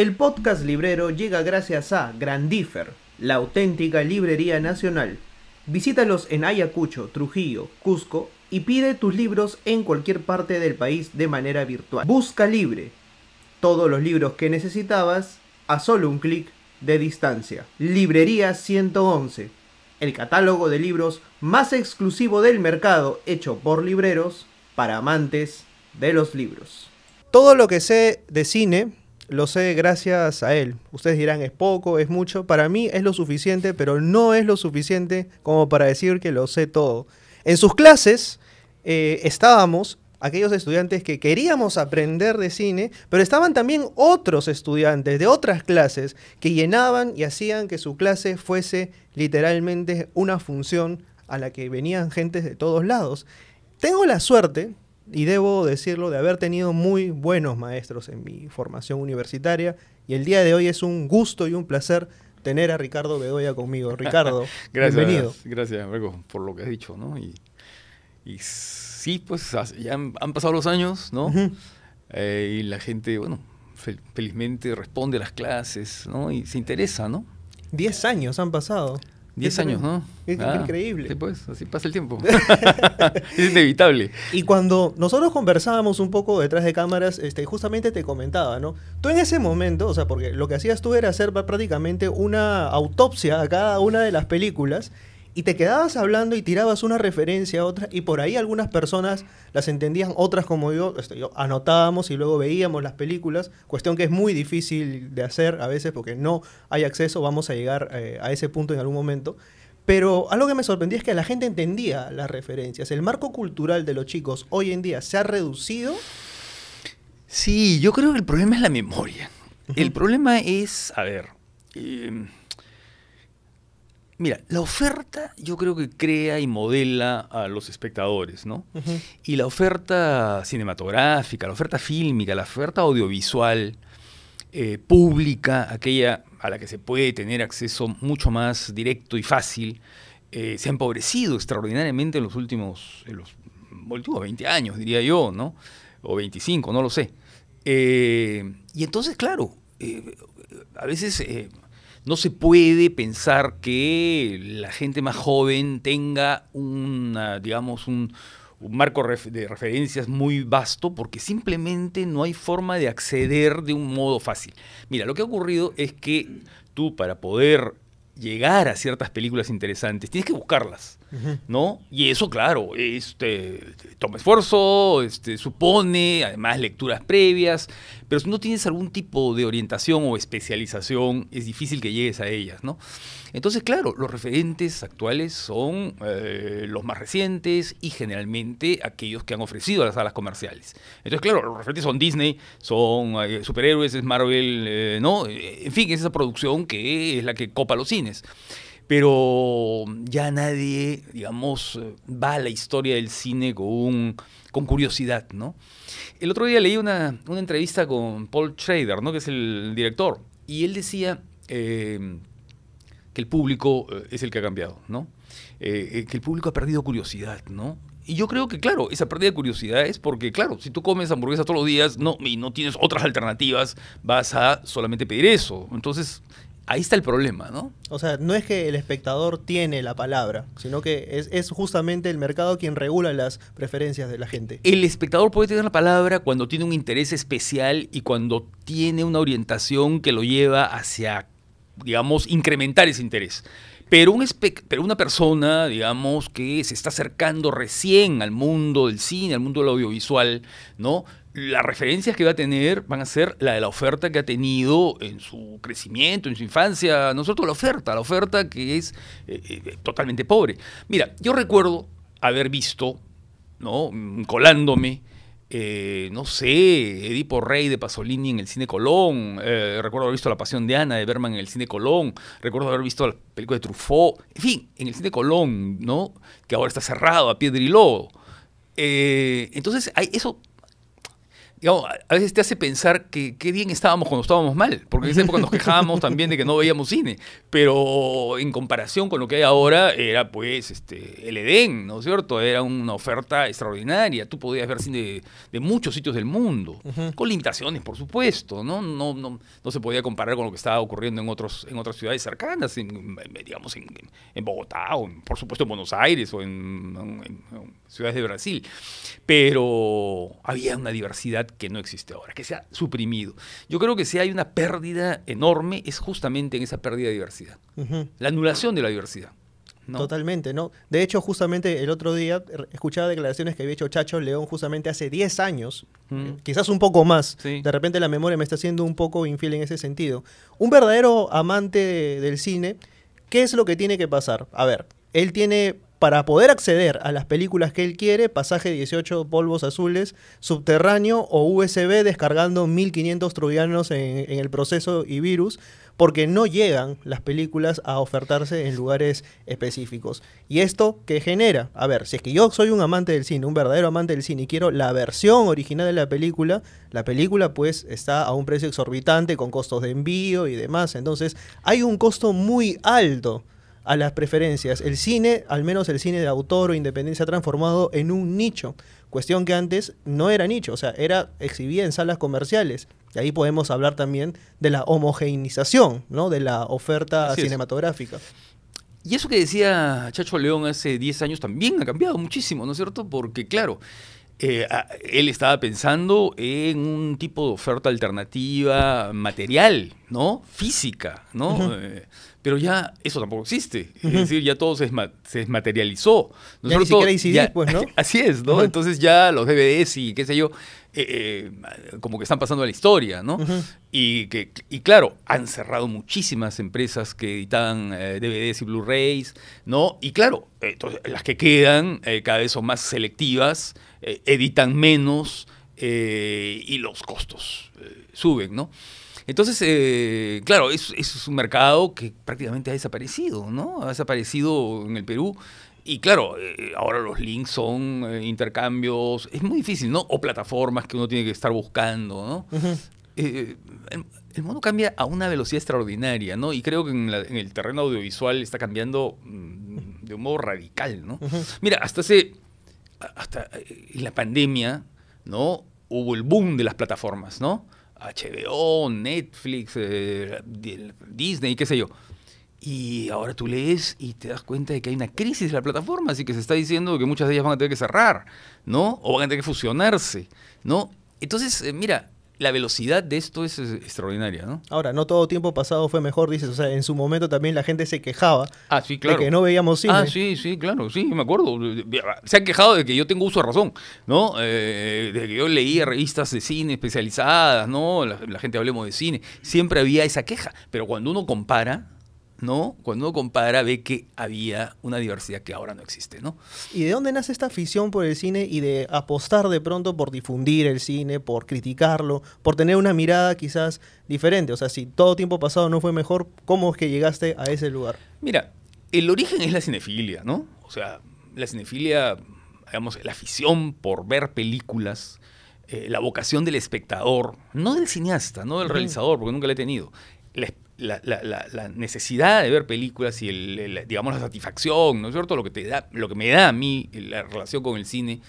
El podcast librero llega gracias a Grandifer, la auténtica librería nacional. Visítalos en Ayacucho, Trujillo, Cusco y pide tus libros en cualquier parte del país de manera virtual. Busca Libre. Todos los libros que necesitabas a solo un clic de distancia. Librería 111. El catálogo de libros más exclusivo del mercado hecho por libreros para amantes de los libros. Todo lo que sé de cine lo sé gracias a él. Ustedes dirán, es poco, es mucho. Para mí es lo suficiente, pero no es lo suficiente como para decir que lo sé todo. En sus clases eh, estábamos aquellos estudiantes que queríamos aprender de cine, pero estaban también otros estudiantes de otras clases que llenaban y hacían que su clase fuese literalmente una función a la que venían gentes de todos lados. Tengo la suerte, y debo decirlo, de haber tenido muy buenos maestros en mi formación universitaria. Y el día de hoy es un gusto y un placer tener a Ricardo Bedoya conmigo. Ricardo, bienvenido. Gracias, Marco, por lo que has dicho, ¿no? Y, sí, pues ya han, pasado los años, ¿no? Eh, y la gente, bueno, felizmente responde a las clases, ¿no? Y se interesa, ¿no? Diez años han pasado. 10 años, ¿no? Es ah, increíble. pues, así pasa el tiempo. es inevitable. Y cuando nosotros conversábamos un poco detrás de cámaras, este, justamente te comentaba, ¿no? Tú en ese momento, o sea, porque lo que hacías tú era hacer prácticamente una autopsia a cada una de las películas y te quedabas hablando y tirabas una referencia a otra y por ahí algunas personas las entendían, otras como este, yo, anotábamos y luego veíamos las películas, cuestión que es muy difícil de hacer a veces porque no hay acceso, vamos a llegar eh, a ese punto en algún momento. Pero algo que me sorprendía es que la gente entendía las referencias. El marco cultural de los chicos hoy en día se ha reducido. Sí, yo creo que el problema es la memoria. El problema es, a ver, em, Mira, la oferta yo creo que crea y modela a los espectadores, ¿no? Y la oferta cinematográfica, la oferta fílmica, la oferta audiovisual, eh, pública, aquella a la que se puede tener acceso mucho más directo y fácil, eh, se ha empobrecido extraordinariamente en los últimos, en los últimos 20 años, diría yo, ¿no? O 25, no lo sé. Eh, y entonces, claro, a veces no se puede pensar que la gente más joven tenga digamos, un marco de referencias muy vasto porque simplemente no hay forma de acceder de un modo fácil. Mira, lo que ha ocurrido es que tú para poder llegar a ciertas películas interesantes tienes que buscarlas. ¿no? Y eso, claro, este, toma esfuerzo, este, supone, además lecturas previas, pero si no tienes algún tipo de orientación o especialización, es difícil que llegues a ellas, ¿no? Entonces, claro, los referentes actuales son eh, los más recientes y generalmente aquellos que han ofrecido a las salas comerciales. Entonces, claro, los referentes son Disney, son eh, superhéroes, es Marvel, eh, ¿no? En fin, es esa producción que es la que copa los cines pero ya nadie, digamos, va a la historia del cine con, curiosidad, ¿no? El otro día leí una, entrevista con Paul Schrader, ¿no? Que es el director, y él decía eh, que el público eh, es el que ha cambiado, ¿no? Eh, que el público ha perdido curiosidad, ¿no? Y yo creo que, claro, esa pérdida de curiosidad es porque, claro, si tú comes hamburguesa todos los días no, y no tienes otras alternativas, vas a solamente pedir eso. Entonces, ahí está el problema, ¿no? O sea, no es que el espectador tiene la palabra, sino que es, justamente el mercado quien regula las preferencias de la gente. El espectador puede tener la palabra cuando tiene un interés especial y cuando tiene una orientación que lo lleva hacia, digamos, incrementar ese interés. Pero, un pero una persona, digamos, que se está acercando recién al mundo del cine, al mundo del audiovisual, ¿no? las referencias que va a tener van a ser la de la oferta que ha tenido en su crecimiento, en su infancia, nosotros la oferta, la oferta que es eh, eh, totalmente pobre. Mira, yo recuerdo haber visto, ¿no? Colándome, eh, no sé, Edipo Rey de Pasolini en el cine Colón, recuerdo haber visto La Pasión de Ana de Berman en el cine Colón, recuerdo haber visto la película de Truffaut, en fin, en el cine Colón, ¿no? Que ahora está cerrado a piedra y lodo. entonces, hay, eso digamos, a veces te hace pensar que qué bien estábamos cuando estábamos mal, porque en esa época nos quejábamos también de que no veíamos cine, pero en comparación con lo que hay ahora era pues este, el Edén, ¿no es cierto? Era una oferta extraordinaria, tú podías ver cine de, muchos sitios del mundo, con limitaciones por supuesto, ¿no? No, ¿no? no se podía comparar con lo que estaba ocurriendo en, otros, en otras ciudades cercanas, digamos en, en, Bogotá o por supuesto en Buenos Aires o en ciudades de Brasil. Pero había una diversidad que no existe ahora, que se ha suprimido. Yo creo que si hay una pérdida enorme es justamente en esa pérdida de diversidad, la anulación de la diversidad. Totalmente, ¿no? De hecho, justamente el otro día escuchaba declaraciones que había hecho Chacho León justamente hace 10 años, eh, quizás un poco más. De repente la memoria me está haciendo un poco infiel en ese sentido. Un verdadero amante del cine, ¿qué es lo que tiene que pasar? A ver, él tiene para poder acceder a las películas que él quiere, pasaje 18 polvos azules, subterráneo o USB descargando 1500 troyanos en, el proceso y virus, porque no llegan las películas a ofertarse en lugares específicos. ¿Y esto que genera? A ver, si es que yo soy un amante del cine, un verdadero amante del cine y quiero la versión original de la película, la película pues está a un precio exorbitante con costos de envío y demás, entonces hay un costo muy alto a las preferencias. El cine, al menos el cine de autor o independencia, se ha transformado en un nicho. Cuestión que antes no era nicho, o sea, era exhibida en salas comerciales. Y ahí podemos hablar también de la homogeneización, ¿no? De la oferta cinematográfica. Y eso que decía Chacho León hace 10 años también ha cambiado muchísimo, ¿no es cierto? Porque, claro, eh, él estaba pensando en un tipo de oferta alternativa material, ¿no? Física, ¿no? pero ya eso tampoco existe. Es decir, ya todo se, se materializó. ni siquiera pues, ¿no? Así es, ¿no? Entonces ya los DVDs y qué sé yo, eh, eh, como que están pasando a la historia, ¿no? y, que, y claro, han cerrado muchísimas empresas que editaban eh, DVDs y Blu-rays, ¿no? Y claro, entonces, las que quedan cada vez son más selectivas, editan menos y los costos suben, ¿no? Entonces, eh, claro, es, es un mercado que prácticamente ha desaparecido, ¿no? Ha desaparecido en el Perú. Y claro, eh, ahora los links son eh, intercambios, es muy difícil, ¿no? O plataformas que uno tiene que estar buscando, ¿no? el, mundo cambia a una velocidad extraordinaria, ¿no? Y creo que en, el terreno audiovisual está cambiando mm, de un modo radical, ¿no? Mira, hasta hace, hasta la pandemia, ¿no? Hubo el boom de las plataformas, ¿no? HBO, Netflix, eh, Disney, qué sé yo. Y ahora tú lees y te das cuenta de que hay una crisis en la plataforma, así que se está diciendo que muchas de ellas van a tener que cerrar, ¿no? O van a tener que fusionarse, ¿no? Entonces, eh, mira, la velocidad de esto es, eh, extraordinaria, ¿no? Ahora, no todo tiempo pasado fue mejor, dices. O sea, en su momento también la gente se quejaba ah, de que no veíamos cine. Ah, sí, sí, claro, sí, me acuerdo. Se han quejado de que yo tengo uso de razón, ¿no? Eh, de que yo leía revistas de cine especializadas, ¿no? la gente hablemos de cine. Siempre había esa queja. Pero cuando uno compara, ¿no? Cuando uno compara, ve que había una diversidad que ahora no existe, ¿no? ¿Y de dónde nace esta afición por el cine y de apostar de pronto por difundir el cine, por criticarlo, por tener una mirada quizás diferente? O sea, si todo tiempo pasado no fue mejor, ¿cómo es que llegaste a ese lugar? Mira, el origen es la cinefilia, ¿no? O sea, la cinefilia, digamos, la afición por ver películas, eh, la vocación del espectador, no del cineasta, no del realizador, porque nunca la he tenido, la, la, necesidad de ver películas y el, digamos la satisfacción, ¿no es cierto? Lo que te da, lo que me da a mí la relación con el cine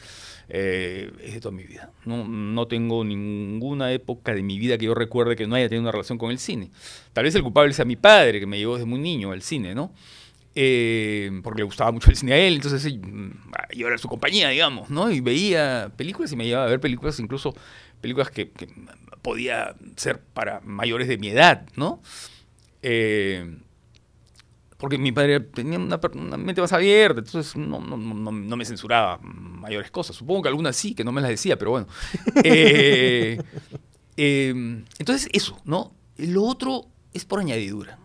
eh, es de toda mi vida. No, no, tengo ninguna época de mi vida que yo recuerde que no haya tenido una relación con el cine. Tal vez el culpable sea mi padre, que me llevó desde muy niño al cine, ¿no? Eh, porque le gustaba mucho el cine a él, entonces eh, mm, yo era su compañía, digamos, ¿no? Y veía películas y me llevaba a ver películas, incluso películas que, que podía ser para mayores de mi edad, ¿no? Eh, porque mi padre tenía una, mente más abierta, entonces no, me censuraba mayores cosas. Supongo que algunas sí, que no me las decía, pero bueno. Eh, eh, entonces, eso, ¿no? Lo otro es por añadidura,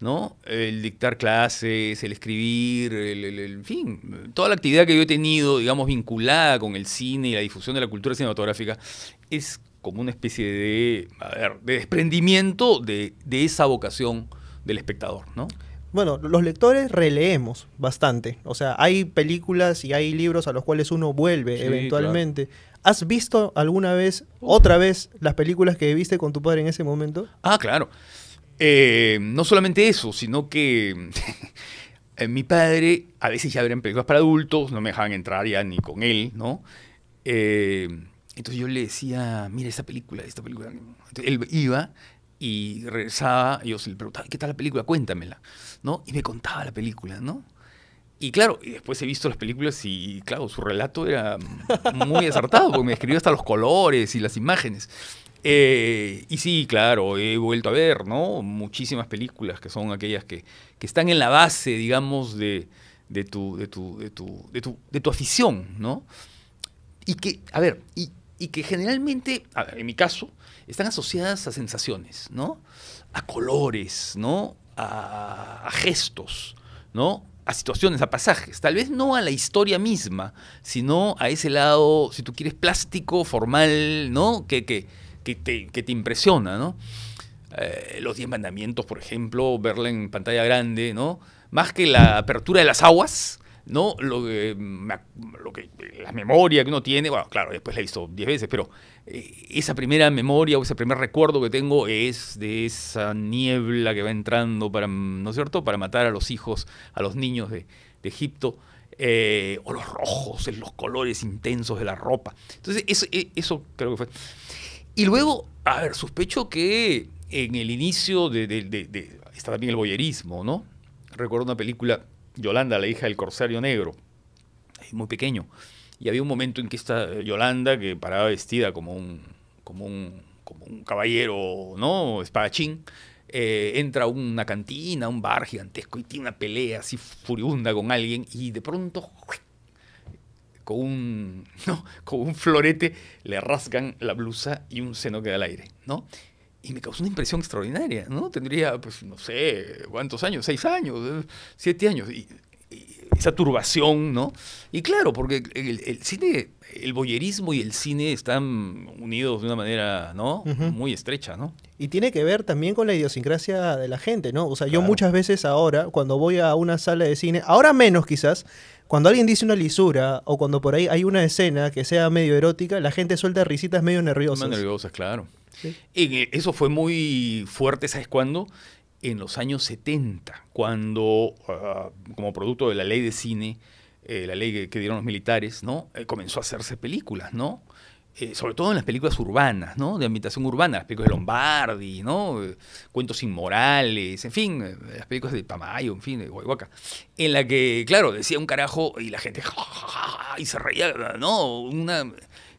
¿no? El dictar clases, el escribir, en fin, toda la actividad que yo he tenido, digamos, vinculada con el cine y la difusión de la cultura cinematográfica, es como una especie de, a ver, de desprendimiento de, esa vocación del espectador, ¿no? Bueno, los lectores releemos bastante. O sea, hay películas y hay libros a los cuales uno vuelve eventualmente. ¿Has visto alguna vez, otra vez, las películas que viste con tu padre en ese momento? Ah, claro. Eh, no solamente eso, sino que eh, mi padre a veces ya habrán películas para adultos, no me dejaban entrar ya ni con él, ¿no? Eh, entonces yo le decía, mira esta película, esta película. él iba y regresaba, y yo le preguntaba, ¿qué tal la película? Cuéntamela, ¿no? Y me contaba la película, ¿no? Y claro, y después he visto las películas y, claro, su relato era muy acertado, porque me describió hasta los colores y las imágenes. Eh, y sí, claro, he vuelto a ver, ¿no? Muchísimas películas que son aquellas que, están en la base, digamos, de, tu, de, de, tu, de tu afición, ¿no? Y que, a ver, y y que generalmente, en mi caso, están asociadas a sensaciones, ¿no? A colores, ¿no? A, gestos, ¿no? a situaciones, a pasajes, tal vez no a la historia misma, sino a ese lado, si tú quieres, plástico, formal, ¿no? Que, que, te, impresiona, eh, los Diez Mandamientos, por ejemplo, verla en pantalla grande, ¿no? Más que la apertura de las aguas, ¿no? Eh, lo, que, la memoria que uno tiene, bueno, claro, después la visto diez veces, pero eh, esa primera memoria o ese primer recuerdo que tengo es de esa niebla que va entrando para, ¿no es cierto?, para matar a los hijos, a los niños de, Egipto. Eh, o los rojos, los colores intensos de la ropa. Entonces, eso, eso creo que fue. Y luego, a ver, sospecho que en el inicio de está también el boyerismo, ¿no? Recuerdo una película Yolanda, la hija del corsario negro, muy pequeño. Y había un momento en que esta eh, Yolanda, que paraba vestida como un, como un, caballero, ¿no? Espadachín, eh, entra a una cantina, un bar gigantesco y tiene una pelea así furibunda con alguien y de pronto con un, con un florete le rasgan la blusa y un seno queda al aire, ¿no? y me causó una impresión extraordinaria, ¿no? Tendría, pues, no sé, ¿cuántos años? Seis años, eh, siete años, y, esa turbación, ¿no? Y claro, porque el, cine, el boyerismo y el cine están unidos de una manera, ¿no? Muy estrecha, ¿no? Y tiene que ver también con la idiosincrasia de la gente, ¿no? O sea, yo muchas veces ahora, cuando voy a una sala de cine, ahora menos quizás, cuando alguien dice una lisura o cuando por ahí hay una escena que sea medio erótica, la gente suelta risitas medio nerviosas. Más nerviosas, claro. Eh, eso fue muy fuerte, ¿sabes cuándo? En los años 70, cuando, ah, como producto de la ley de cine, eh, la ley que, dieron los militares, ¿no? Eh, comenzó a hacerse películas, ¿no? sobre todo en las películas urbanas, ¿no? De ambientación urbana, las películas de Lombardi, ¿no? Cuentos inmorales, en fin, las películas de Tamayo, en fin, de Guayhuaca, en la que, claro, decía un carajo y la gente, y se reía, ¿no? Una...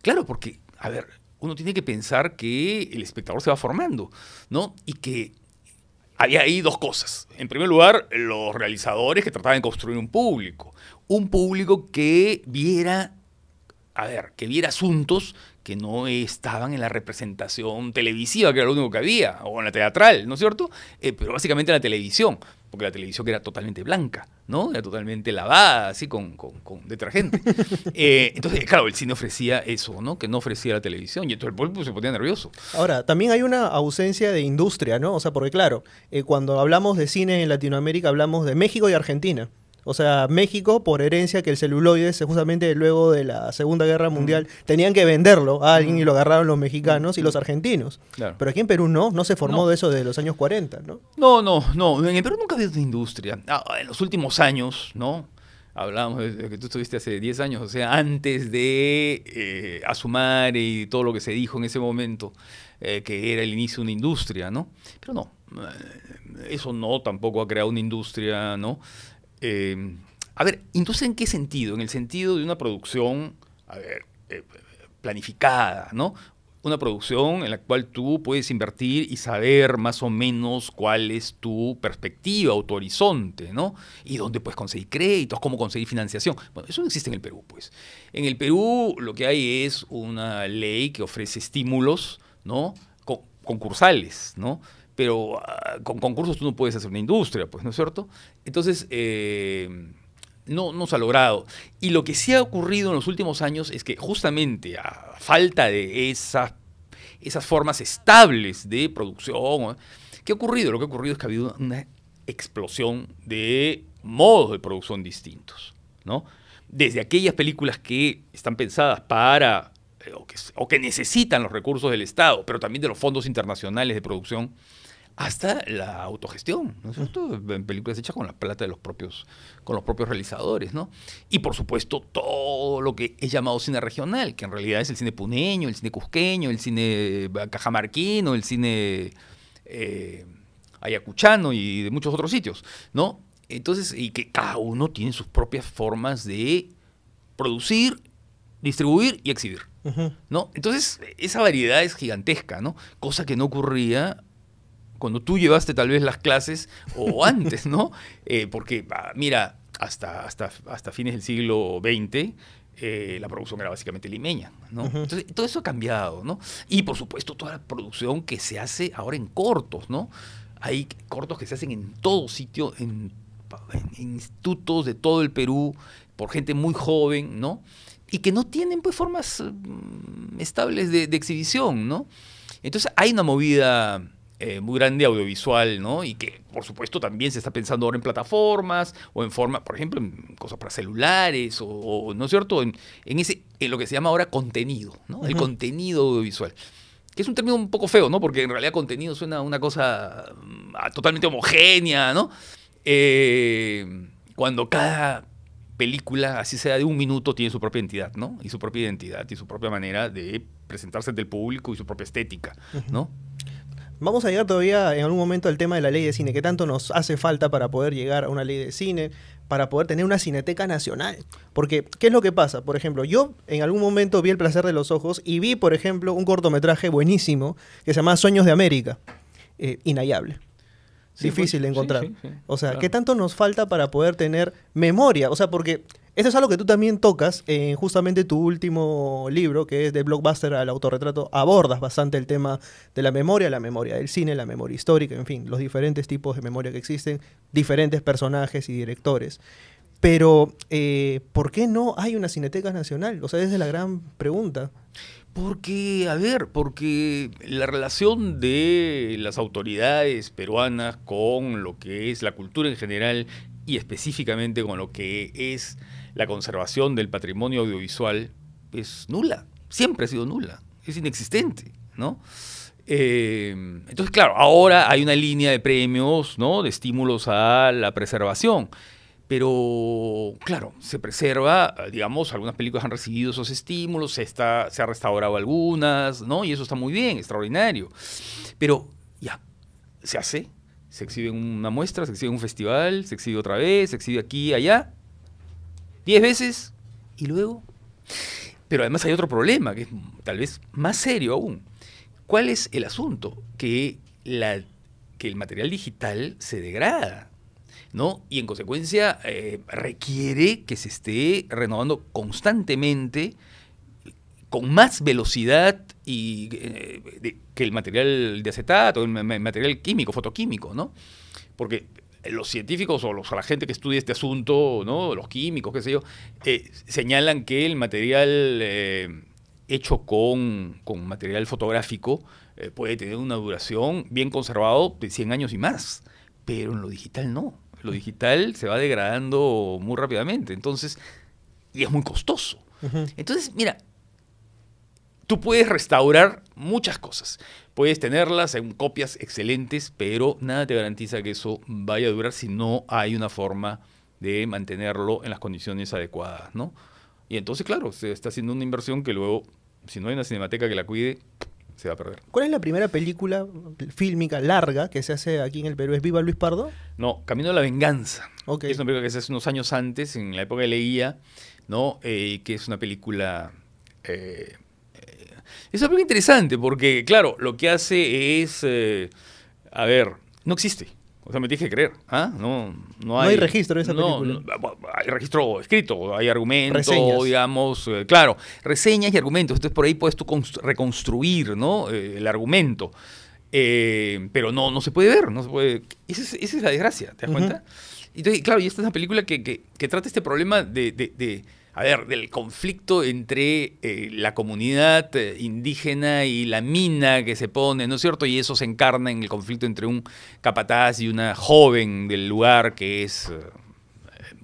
Claro, porque, a ver, uno tiene que pensar que el espectador se va formando, ¿no? Y que había ahí dos cosas. En primer lugar, los realizadores que trataban de construir un público. Un público que viera, a ver, que viera asuntos que no estaban en la representación televisiva, que era lo único que había, o en la teatral, ¿no es cierto? Eh, pero básicamente en la televisión porque la televisión que era totalmente blanca, ¿no? Era totalmente lavada, así con, con, con detergente. Eh, entonces, eh, claro, el cine ofrecía eso, ¿no? Que no ofrecía la televisión, y entonces el pueblo se ponía nervioso. Ahora, también hay una ausencia de industria, ¿no? O sea, porque claro, eh, cuando hablamos de cine en Latinoamérica hablamos de México y Argentina. O sea, México, por herencia que el celuloide, justamente luego de la Segunda Guerra Mundial, tenían que venderlo a alguien y lo agarraron los mexicanos y los argentinos. Pero aquí en Perú no, no se formó de eso desde los años 40, ¿no? No, no, no. En Perú nunca había una industria. Ah, en los últimos años, ¿no? Hablábamos de que tú estuviste hace 10 años, o sea, antes de eh, Asumar y todo lo que se dijo en ese momento, eh, que era el inicio de una industria, ¿no? Pero no, eh, eso no tampoco ha creado una industria, ¿no? Em, a ver, entonces, en qué sentido? En el sentido de una producción, eh, planificada, ¿no? Una producción en la cual tú puedes invertir y saber más o menos cuál es tu perspectiva o tu horizonte, ¿no? Y dónde puedes conseguir créditos, cómo conseguir financiación. Bueno, eso no existe en el Perú, pues. En el Perú lo que hay es una ley que ofrece estímulos, ¿no? concursales, ¿no? pero ah, con concursos tú no puedes hacer una industria, pues, ¿no es cierto? Entonces, eh, no, se ha logrado. Y lo que sí ha ocurrido en los últimos años es que justamente a falta de esas, formas estables de producción, ¿qué ha ocurrido? Lo que ha ocurrido es que ha habido una explosión de modos de producción distintos, ¿no? Desde aquellas películas que están pensadas para eh, o que necesitan los recursos del Estado, pero también de los fondos internacionales de producción, hasta la autogestión, ¿no es cierto? En películas hechas con la plata de los propios, con los propios realizadores, ¿no? Y por supuesto todo lo que es llamado cine regional, que en realidad es el cine puneño, el cine cusqueño, el cine eh, cajamarquino, el cine eh, ayacuchano y de muchos otros sitios, ¿no? Entonces, y que cada uno tiene sus propias formas de producir, distribuir y exhibir, ¿no? Entonces, esa variedad es gigantesca, ¿no? Cosa que no ocurría cuando tú llevaste tal vez las clases o antes, ¿no? Eh, porque, ah, mira, hasta, hasta, hasta fines del siglo XX, eh, la producción era básicamente limeña, ¿no? Entonces, todo eso ha cambiado, ¿no? Y por supuesto, toda la producción que se hace ahora en cortos, ¿no? Hay cortos que se hacen en todo sitio, en, institutos de todo el Perú, por gente muy joven, ¿no? Y que no tienen pues formas mm, estables de exhibición, ¿no? Entonces hay una movida eh, muy grande audiovisual, ¿no? Y que, por supuesto, también se está pensando ahora en plataformas o en forma, por ejemplo, en cosas para celulares o, ¿no es cierto?, en, ese, en lo que se llama ahora contenido, ¿no? El contenido audiovisual que es un término un poco feo, ¿no? Porque en realidad contenido suena una cosa mm, totalmente homogénea, ¿no? Eh, cuando cada película, así sea de un minuto, tiene su propia entidad, ¿no? Y su propia identidad y su propia manera de presentarse ante el público y su propia estética, ¿no? Vamos a llegar todavía en algún momento al tema de la ley de cine, ¿Qué tanto nos hace falta para poder llegar a una ley de cine, para poder tener una cineteca nacional. Porque, ¿qué es lo que pasa? Por ejemplo, yo en algún momento vi El placer de los ojos y vi, por ejemplo, un cortometraje buenísimo que se llama Sueños de América, eh, inhallable. Difícil de encontrar. o sea, ¿qué tanto nos falta para poder tener memoria? O sea, porque eso es algo que tú también tocas en justamente tu último libro, que es de Blockbuster al autorretrato. Abordas bastante el tema de la memoria, la memoria del cine, la memoria histórica, en fin, los diferentes tipos de memoria que existen, diferentes personajes y directores. Pero, eh, ¿por qué no hay una Cineteca Nacional? O sea, esa es la gran pregunta. Porque, a ver, porque la relación de las autoridades peruanas con lo que es la cultura en general y específicamente con lo que es la conservación del patrimonio audiovisual es nula, siempre ha sido nula, es inexistente, ¿no? Eh, entonces, claro, ahora hay una línea de premios, ¿no? De estímulos a la preservación. Pero, claro, se preserva, digamos, algunas películas han recibido esos estímulos, se, está, se ha restaurado algunas, ¿no? Y eso está muy bien, extraordinario. Pero ya, se hace, se exhibe en una muestra, se exhibe en un festival, se exhibe otra vez, se exhibe aquí, allá, 10 veces y luego... Pero además hay otro problema, que es tal vez más serio aún. ¿Cuál es el asunto? Que, la, que el material digital se degrada, ¿no? Y en consecuencia eh, requiere que se esté renovando constantemente, con más velocidad y, eh, que el material de acetato, el material químico, fotoquímico, ¿no? Porque los científicos o la gente que estudia este asunto, ¿no? los químicos, qué sé yo, eh, señalan que el material eh, hecho con, material fotográfico eh, puede tener una duración bien conservado de 100 años y más, pero en lo digital no. Lo digital se va degradando muy rápidamente, entonces, y es muy costoso. Entonces, mira, Tú puedes restaurar muchas cosas. Puedes tenerlas en copias excelentes, pero nada te garantiza que eso vaya a durar si no hay una forma de mantenerlo en las condiciones adecuadas, ¿no? Y entonces, claro, se está haciendo una inversión que luego, si no hay una cinemateca que la cuide, se va a perder. ¿Cuál es la primera película fílmica larga que se hace aquí en el Perú? ¿Es Viva Luis Pardo? No, Camino a la Venganza. Okay. Es una película que se hace unos años antes, en la época de Leía, ¿no? Eh, que es una película eh, es algo interesante porque, claro, lo que hace es, eh, a ver, no existe. O sea, me tienes que creer. ¿ah? No, no, hay, registro de esa película. hay registro escrito, hay argumentos, digamos, eh, claro, reseñas y argumentos. Entonces por ahí puedes tú reconstruir ¿no? Eh, el argumento. pero no, no se puede ver, no Esa es, la desgracia, ¿te das cuenta? Entonces, claro, y esta es una película que, trata este problema de a ver, del conflicto entre eh, la comunidad eh, indígena y la mina que se pone, ¿no es cierto? Y eso se encarna en el conflicto entre un capataz y una joven del lugar que es... Eh,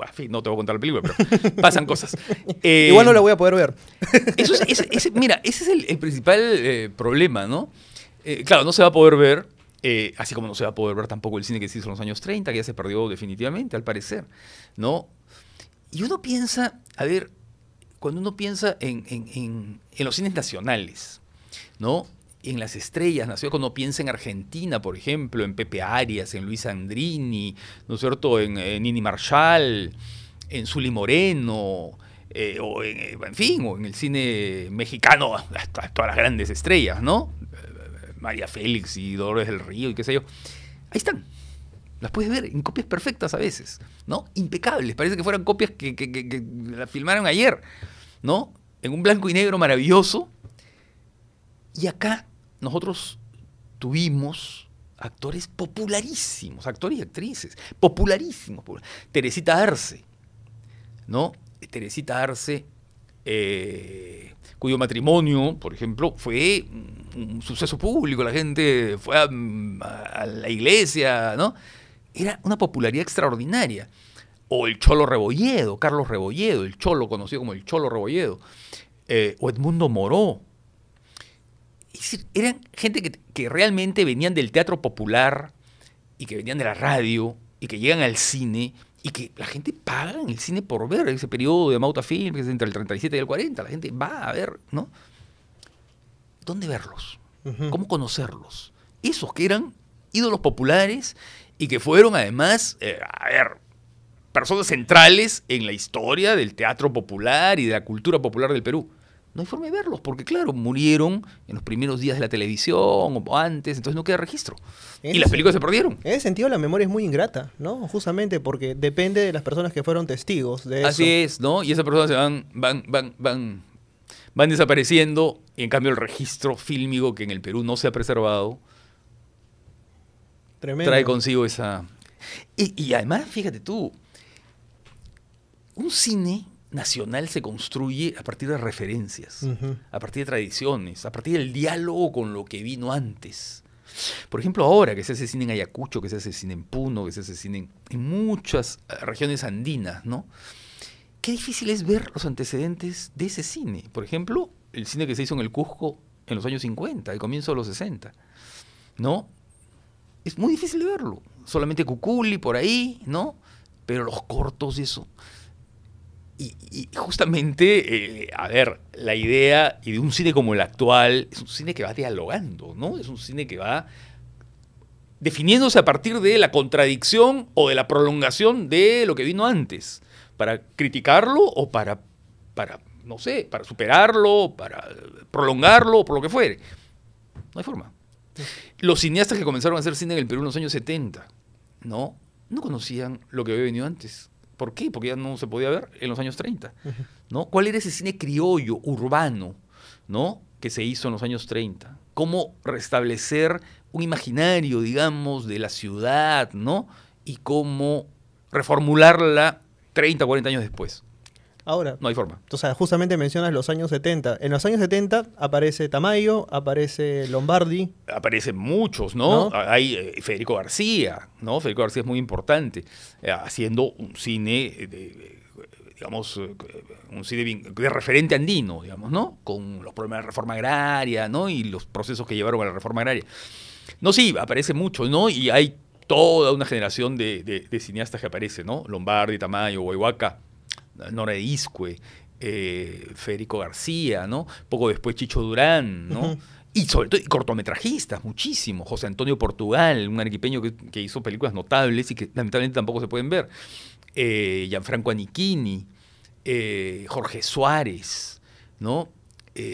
en fin, no te voy a contar el película, pero pasan cosas. Igual no la voy a poder ver. mira, ese es el, principal problema, ¿no? claro, no se va a poder ver, así como no se va a poder ver tampoco el cine que se hizo en los años 30, que ya se perdió definitivamente, al parecer, ¿no? Y uno piensa, a ver, cuando uno piensa en, en, en, los cines nacionales, ¿no? en las estrellas nació cuando piensa en Argentina, por ejemplo, en Pepe Arias, en Luis Andrini, ¿no es cierto?, en, Nini Marshall, en Zully Moreno, eh, o en, eh, en, fin, o en el cine mexicano, todas las grandes estrellas, ¿no? Eh, María Félix y Dolores del Río y qué sé yo. Ahí están, las puedes ver en copias perfectas a veces, ¿no? Impecables, parece que fueran copias que, las filmaron ayer, ¿no? En un blanco y negro maravilloso. Y acá nosotros tuvimos actores popularísimos, actores y actrices, popularísimos. Teresita Arce, ¿no? Teresita Arce, eh, cuyo matrimonio, por ejemplo, fue un, suceso público, la gente fue a la iglesia, ¿no? era una popularidad extraordinaria. O el Cholo Rebolledo, Carlos Rebolledo, el Cholo conocido como el Cholo Rebolledo, eh, o Edmundo Moró. Es eran gente que, realmente venían del teatro popular y que venían de la radio y que llegan al cine y que la gente paga en el cine por ver ese periodo de Mauta Film, que es entre el 37 y el 40, la gente va a ver, ¿no? ¿Dónde verlos? ¿Cómo conocerlos? Esos que eran ídolos populares y que fueron además, eh, a ver, personas centrales en la historia del teatro popular y de la cultura popular del Perú. No hay forma de verlos, porque claro, murieron en los primeros días de la televisión o antes, entonces no queda registro. y las películas se perdieron. En ese sentido, la memoria es muy ingrata, ¿no? Justamente porque depende de las personas que fueron testigos de Así es, ¿no? Y esas personas se van, van, van, van, van desapareciendo. Y en cambio, el registro fílmico que en el Perú no se ha preservado, trae consigo esa... Y, además, fíjate tú, un cine nacional se construye a partir de referencias, a partir de tradiciones, a partir del diálogo con lo que vino antes. Por ejemplo, ahora que se hace cine en Ayacucho, que se hace cine en Puno, que se hace cine en, muchas eh, regiones andinas, ¿no? Qué difícil es ver los antecedentes de ese cine. Por ejemplo, el cine que se hizo en el Cusco en los años 50, el comienzo de los 60, ¿no? es muy difícil verlo. Solamente Cuculi por ahí, ¿no? Pero los cortos y eso. Y, justamente, eh, a ver, la idea y de un cine como el actual es un cine que va dialogando, ¿no? Es un cine que va definiéndose a partir de la contradicción o de la prolongación de lo que vino antes, para criticarlo o para, para no sé, para superarlo, para prolongarlo, por lo que fuere. No hay forma. Los cineastas que comenzaron a hacer cine en el Perú en los años 70, ¿no? No conocían lo que había venido antes. ¿Por qué? Porque ya no se podía ver en los años 30, ¿no? ¿Cuál era ese cine criollo, urbano, ¿no? Que se hizo en los años 30. ¿Cómo restablecer un imaginario, digamos, de la ciudad, ¿no? Y cómo reformularla 30, 40 años después. Ahora. No hay forma. O sea, justamente mencionas los años 70. En los años 70 aparece Tamayo, aparece Lombardi. Aparecen muchos, ¿no? Ah, hay eh, Federico García, ¿no? Federico García es muy importante, eh, haciendo un cine, eh, de, digamos, un cine de referente andino, digamos, ¿no? Con los problemas de la reforma agraria, ¿no? Y los procesos que llevaron a la reforma agraria. No, sí, aparece mucho, ¿no? Y hay toda una generación de, cineastas que aparecen ¿no? Lombardi, Tamayo, Huayhuaca. Nora de Iscue, eh, Federico García, ¿no? Poco después Chicho Durán, ¿no? Y sobre todo cortometrajistas, muchísimos. José Antonio Portugal, un arequipeño que, hizo películas notables y que lamentablemente tampoco se pueden ver. Eh, Gianfranco Anichini, eh, Jorge Suárez, ¿no?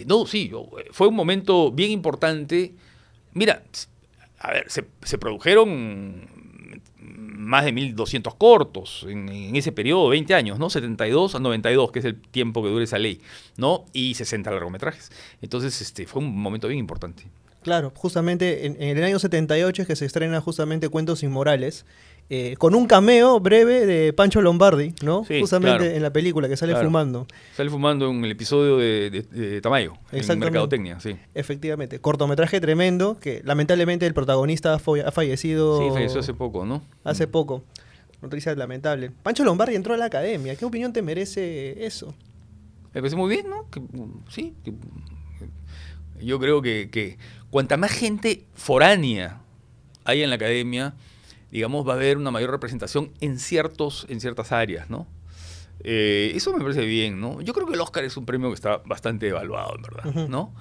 no, sí, fue un momento bien importante. Mira, a ver, se, produjeron más de 1.200 cortos en, ese periodo, 20 años, ¿no? 72 a 92, que es el tiempo que dure esa ley, ¿no? Y 60 largometrajes. Entonces, este, fue un momento bien importante. Claro, justamente en, el año 78 es que se estrena justamente Cuentos Inmorales, eh, con un cameo breve de Pancho Lombardi, ¿no? Sí, Justamente en la película que sale fumando. Sale fumando en el episodio de, Tamayo, en Mercadotecnia, sí. Efectivamente, cortometraje tremendo que lamentablemente el protagonista ha fallecido. Sí, falleció hace poco, ¿no? Hace mm. poco. noticias lamentable. Pancho Lombardi entró a la academia. ¿Qué opinión te merece eso? Me parece muy bien, ¿no? sí. yo creo que, que cuanta más gente foránea hay en la academia, digamos, va a haber una mayor representación en, ciertos, en ciertas áreas, ¿no? Eh, eso me parece bien, ¿no? Yo creo que el Oscar es un premio que está bastante evaluado, en verdad, ¿no?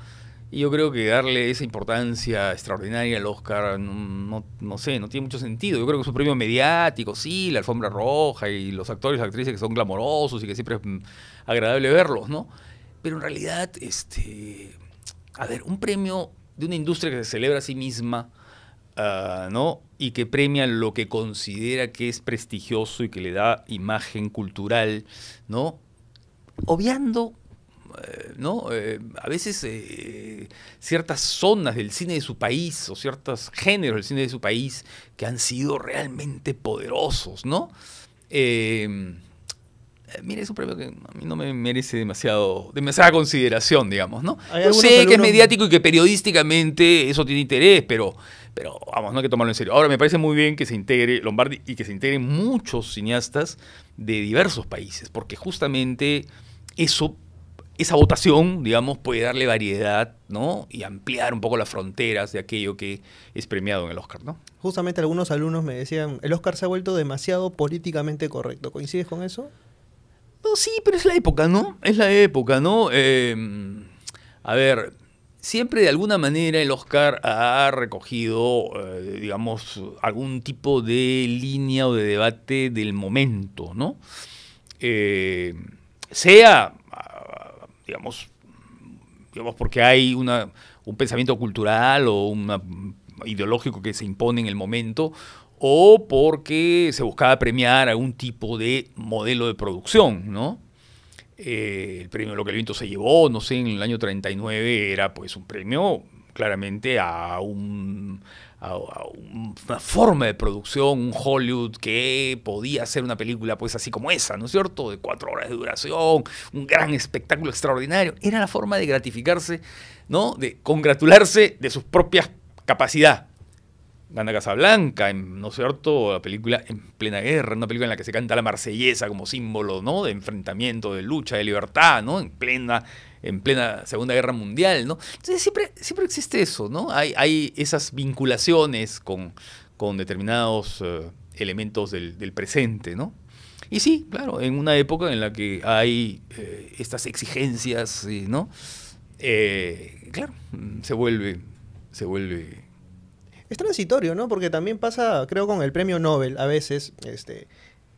Y yo creo que darle esa importancia extraordinaria al Oscar, no, sé, no tiene mucho sentido. Yo creo que es un premio mediático, sí, la alfombra roja y los actores y actrices que son glamorosos y que siempre es mm, agradable verlos, ¿no? Pero en realidad, este, a ver, un premio de una industria que se celebra a sí misma, ah, ¿no? y que premia lo que considera que es prestigioso y que le da imagen cultural, ¿no? Obviando eh, ¿no? Eh, a veces eh, ciertas zonas del cine de su país o ciertos géneros del cine de su país que han sido realmente poderosos, ¿no? es un premio que a mí no me merece demasiado, demasiada consideración, digamos, ¿no? sé que es mediático y que periodísticamente eso tiene interés, pero pero vamos, no hay que tomarlo en serio. Ahora, me parece muy bien que se integre Lombardi y que se integren muchos cineastas de diversos países, porque justamente eso, esa votación, digamos, puede darle variedad, ¿no? Y ampliar un poco las fronteras de aquello que es premiado en el Oscar, ¿no? Justamente algunos alumnos me decían, el Oscar se ha vuelto demasiado políticamente correcto. ¿Coincides con eso? No, sí, pero es la época, ¿no? Es la época, ¿no? Em, a ver, siempre de alguna manera el Oscar ha recogido, eh, digamos, algún tipo de línea o de debate del momento, ¿no? Eh, sea, digamos, digamos, porque hay un pensamiento cultural o un ideológico que se impone en el momento, o porque se buscaba premiar algún tipo de modelo de producción, ¿no? Eh, el premio Lo que el viento se llevó, no sé, en el año 39 era pues un premio claramente a, una forma de producción, un Hollywood que podía hacer una película pues así como esa, ¿no es cierto? De cuatro horas de duración, un gran espectáculo extraordinario. Era la forma de gratificarse, ¿no? De congratularse de sus propias capacidad. Gana Casablanca, en, ¿no es cierto? La película en plena guerra, una película en la que se canta la marsellesa como símbolo, ¿no? De enfrentamiento, de lucha, de libertad, ¿no? En plena, en plena Segunda Guerra Mundial, ¿no? Entonces siempre, siempre existe eso, ¿no? Hay, hay esas vinculaciones con, con determinados eh, elementos del, presente, ¿no? Y sí, claro, en una época en la que hay eh, estas exigencias, ¿no? Eh, claro, se vuelve, se vuelve es transitorio, ¿no? Porque también pasa, creo, con el premio Nobel a veces, este,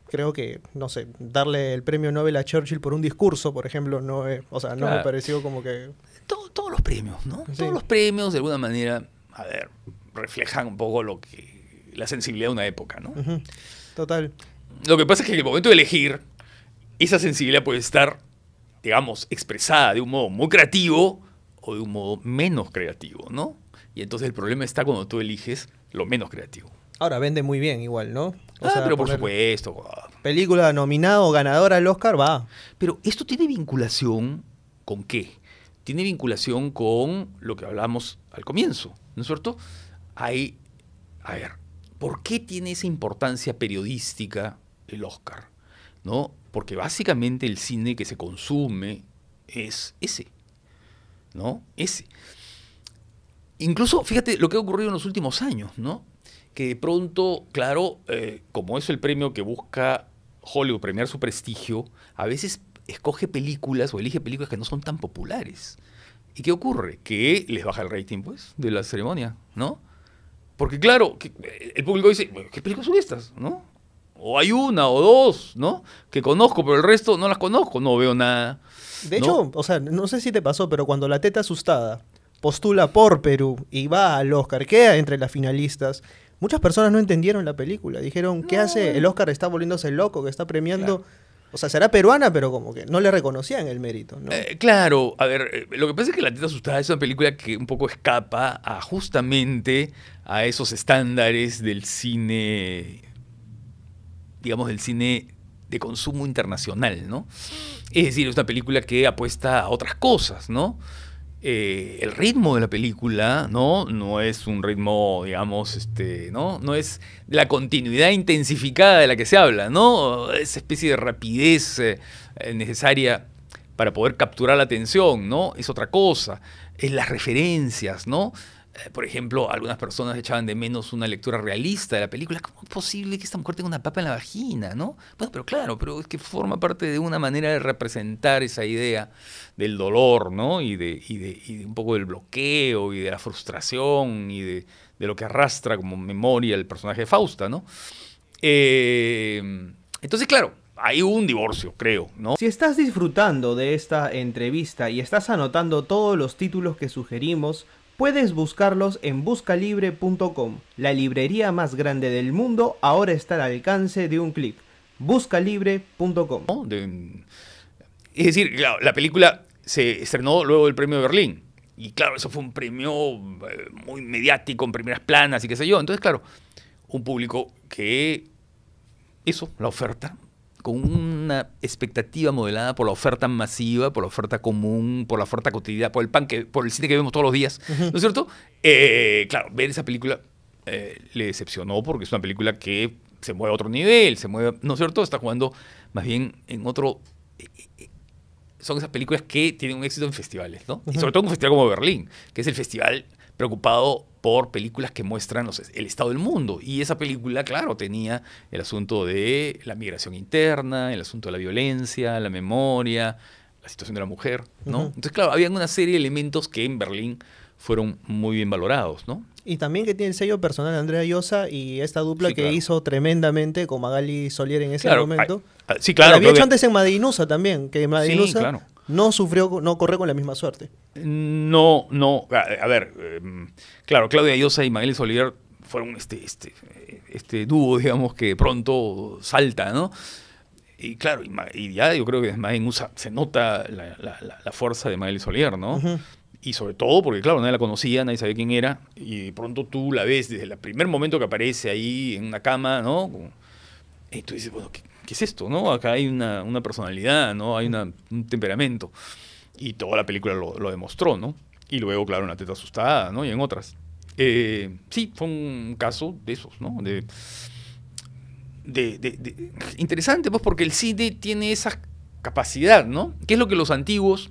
creo que, no sé, darle el premio Nobel a Churchill por un discurso, por ejemplo, no es, o sea, no me pareció como que... todos los premios, ¿no? Todos los premios, de alguna manera, a ver, reflejan un poco lo que la sensibilidad de una época, ¿no? Total. Lo que pasa es que en el momento de elegir, esa sensibilidad puede estar, digamos, expresada de un modo muy creativo o de un modo menos creativo, ¿no? Y entonces el problema está cuando tú eliges lo menos creativo. Ahora vende muy bien igual, ¿no? O ah, sea, pero por supuesto. Película nominada o ganadora al Oscar, va. Pero esto tiene vinculación con qué? Tiene vinculación con lo que hablamos al comienzo, ¿no es cierto? Hay, a ver, ¿por qué tiene esa importancia periodística el Oscar? ¿No? Porque básicamente el cine que se consume es ese, ¿no? Ese. Incluso, fíjate lo que ha ocurrido en los últimos años, ¿no? Que de pronto, claro, eh, como es el premio que busca Hollywood, premiar su prestigio, a veces escoge películas o elige películas que no son tan populares. ¿Y qué ocurre? Que les baja el rating, pues, de la ceremonia, ¿no? Porque claro, eh, el público dice, ¿qué películas son estas? ¿No? O hay una o dos, ¿no? Que conozco, pero el resto no las conozco, no veo nada. De hecho, o sea, no sé si te pasó, pero cuando la teta asustada postula por Perú y va al Oscar, queda entre las finalistas. Muchas personas no entendieron la película, dijeron, ¿qué hace? El Oscar está volviéndose loco, que está premiando... O sea, será peruana, pero como que no le reconocían el mérito, ¿no? Eh, claro, a ver, eh, lo que pasa es que La Teta Asustada es una película que un poco escapa a justamente a esos estándares del cine, digamos, del cine de consumo internacional, ¿no? Es decir, es una película que apuesta a otras cosas, ¿no? Eh, el ritmo de la película, ¿no? No es un ritmo, digamos, este, ¿no? No es la continuidad intensificada de la que se habla, ¿no? Esa especie de rapidez eh, necesaria para poder capturar la atención, ¿no? Es otra cosa. Es las referencias, ¿no? Eh, por ejemplo, algunas personas echaban de menos una lectura realista de la película. ¿Cómo es posible que esta mujer tenga una papa en la vagina, no? Bueno, pero claro, pero es que forma parte de una manera de representar esa idea del dolor, ¿no? Y de, y de, un poco del bloqueo y de la frustración y de, lo que arrastra como memoria el personaje de Fausta, ¿no? Eh, entonces, claro, hay un divorcio, creo, ¿no? Si estás disfrutando de esta entrevista y estás anotando todos los títulos que sugerimos, Puedes buscarlos en buscalibre.com. La librería más grande del mundo ahora está al alcance de un clic. Buscalibre.com. Es decir, la película se estrenó luego del premio de Berlín. Y claro, eso fue un premio eh, muy mediático, en primeras planas y qué sé yo. Entonces, claro, un público que eso, la oferta, con una expectativa modelada por la oferta masiva, por la oferta común, por la oferta cotidiana, por el pan que, por el cine que vemos todos los días, ¿no es cierto? Eh, claro, ver esa película eh, le decepcionó porque es una película que se mueve a otro nivel, se mueve, ¿no es cierto? Está jugando más bien en otro... Eh, son esas películas que tienen un éxito en festivales, ¿no? Y sobre todo en un festival como Berlín, que es el festival preocupado por películas que muestran el estado del mundo. Y esa película, claro, tenía el asunto de la migración interna, el asunto de la violencia, la memoria, la situación de la mujer, ¿no? Entonces, claro, habían una serie de elementos que en Berlín fueron muy bien valorados, ¿no? Y también que tiene el sello personal de Andrea Llosa y esta dupla que hizo tremendamente con Magali Solier en ese momento. Ah, sí, claro. había hecho antes en Madinusa también, que Madinusa sí, claro no sufrió, no corrió con la misma suerte. No, no. A, ver, em, claro, Claudia Ayosa y Mael Solier fueron este, este, este dúo, digamos, que pronto salta, ¿no? Y claro, y, ya yo creo que en USA se nota la, la, fuerza de Mael Solier, ¿no? Y sobre todo porque, claro, nadie la conocía, nadie sabía quién era. Y pronto tú la ves desde el primer momento que aparece ahí en una cama, ¿no? Y tú dices, bueno, ¿qué, ¿qué es esto? ¿no? Acá hay una, personalidad, ¿no? Hay un temperamento. Y toda la película lo, demostró, ¿no? Y luego, claro, una La teta asustada, ¿no? Y en otras. Eh, sí, fue un caso de esos, ¿no? De, interesante, pues, porque el cine tiene esa capacidad, ¿no? Que es lo que los antiguos,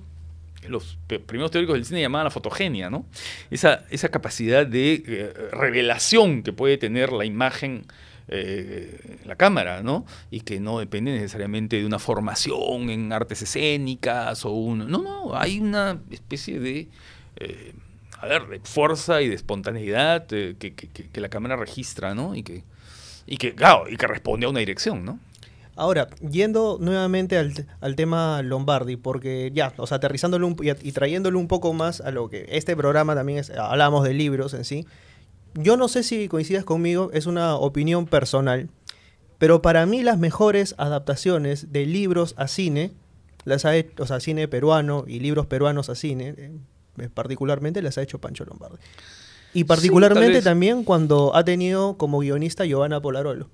los primeros teóricos del cine llamaban la fotogenia, ¿no? Esa, esa capacidad de eh, revelación que puede tener la imagen eh, la cámara, ¿no? Y que no depende necesariamente de una formación en artes escénicas o un... No, no, hay una especie de... Eh, a ver, de fuerza y de espontaneidad eh, que, la cámara registra, ¿no? Y que, y que, claro, y que responde a una dirección, ¿no? Ahora, yendo nuevamente al, al, tema Lombardi, porque ya, o sea, aterrizándolo y, trayéndolo un poco más a lo que este programa también es, hablamos de libros en sí, yo no sé si coincidas conmigo, es una opinión personal, pero para mí las mejores adaptaciones de libros a cine, las ha hecho, o sea, cine peruano y libros peruanos a cine, eh, particularmente las ha hecho Pancho Lombardi. Y particularmente también cuando ha tenido como guionista Giovanna Polarolo.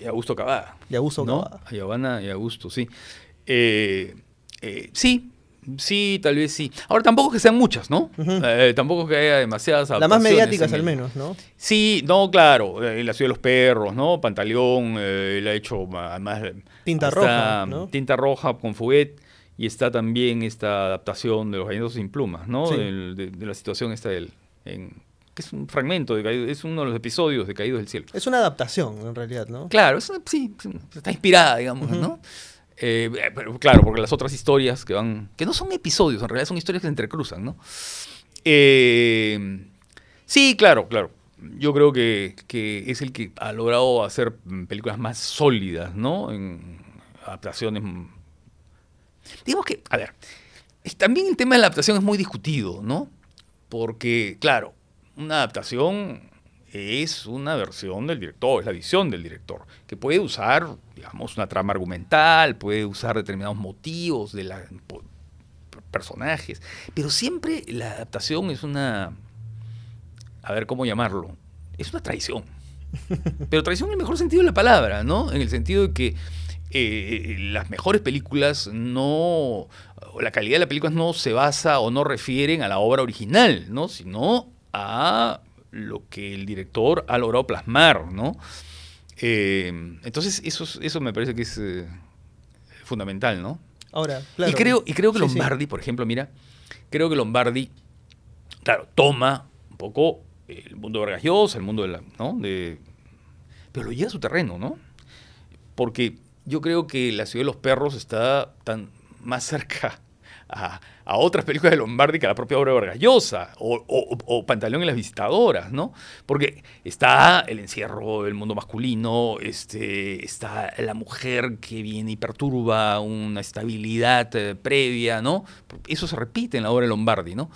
Y Augusto Cavada. Y Augusto ¿no? Cavada. Giovanna y Augusto, sí. Eh, eh, sí, Sí, tal vez sí. Ahora tampoco que sean muchas, ¿no? Eh, tampoco que haya demasiadas. Las más mediáticas al menos, ¿no? Sí, no, claro. Eh, la ciudad de los perros, ¿no? Pantaleón, él eh, ha hecho además. Tinta roja. Tinta roja con Fuguet. Y está también esta adaptación de los gallinos sin plumas, ¿no? De, la situación esta del. En, que es un fragmento, de es uno de los episodios de Caídos del Cielo. Es una adaptación, en realidad, ¿no? Claro, sí, está inspirada, digamos, ¿no? Eh, eh, pero claro, porque las otras historias que van, que no son episodios, en realidad son historias que se entrecruzan, ¿no? Eh, sí, claro, claro. Yo creo que, que, es el que ha logrado hacer películas más sólidas, ¿no? En adaptaciones. Digamos que, a ver, también el tema de la adaptación es muy discutido, ¿no? Porque, claro, una adaptación es una versión del director, es la visión del director, que puede usar, digamos, una trama argumental, puede usar determinados motivos de los personajes, pero siempre la adaptación es una, a ver cómo llamarlo, es una traición. Pero traición en el mejor sentido de la palabra, ¿no? En el sentido de que eh, las mejores películas no, la calidad de las películas no se basa o no refieren a la obra original, ¿no? Sino a lo que el director ha logrado plasmar, ¿no? Eh, entonces, eso, eso me parece que es eh, fundamental, ¿no? Ahora, claro. Y creo, y creo que Lombardi, por ejemplo, mira, creo que Lombardi, claro, toma un poco el mundo de el mundo de la. pero lo lleva a su terreno, ¿no? Porque yo creo que la ciudad de los perros está tan más cerca a, otras películas de Lombardi que a la propia obra de Vargallosa o, o, o, Pantaleón y las visitadoras, ¿no? Porque está el encierro del mundo masculino, este, está la mujer que viene y perturba una estabilidad eh, previa, ¿no? Eso se repite en la obra de Lombardi, ¿no?